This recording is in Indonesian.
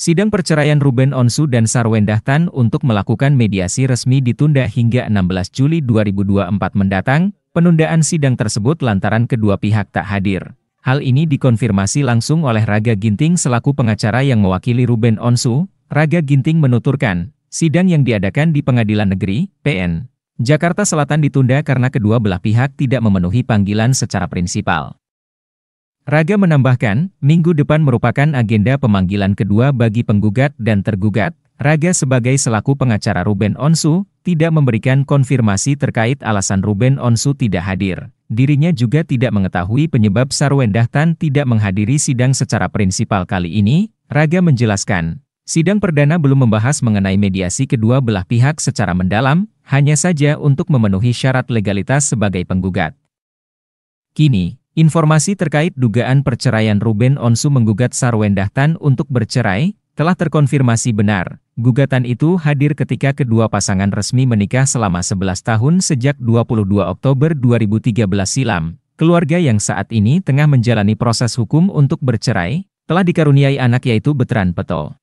Sidang perceraian Ruben Onsu dan Sarwendah Tan untuk melakukan mediasi resmi ditunda hingga 16 Juli 2024 mendatang, penundaan sidang tersebut lantaran kedua pihak tak hadir. Hal ini dikonfirmasi langsung oleh Raga Ginting selaku pengacara yang mewakili Ruben Onsu, Raga Ginting menuturkan, sidang yang diadakan di Pengadilan Negeri, PN, Jakarta Selatan ditunda karena kedua belah pihak tidak memenuhi panggilan secara prinsipal. Raga menambahkan, minggu depan merupakan agenda pemanggilan kedua bagi penggugat dan tergugat. Raga sebagai selaku pengacara Ruben Onsu, tidak memberikan konfirmasi terkait alasan Ruben Onsu tidak hadir. Dirinya juga tidak mengetahui penyebab Sarwendahtan tidak menghadiri sidang secara prinsipal kali ini, Raga menjelaskan. Sidang perdana belum membahas mengenai mediasi kedua belah pihak secara mendalam, hanya saja untuk memenuhi syarat legalitas sebagai penggugat. Kini, Informasi terkait dugaan perceraian Ruben Onsu menggugat Sarwendah Tan untuk bercerai, telah terkonfirmasi benar. Gugatan itu hadir ketika kedua pasangan resmi menikah selama 11 tahun sejak 22 Oktober 2013 silam. Keluarga yang saat ini tengah menjalani proses hukum untuk bercerai, telah dikaruniai anak yaitu Betran Petol.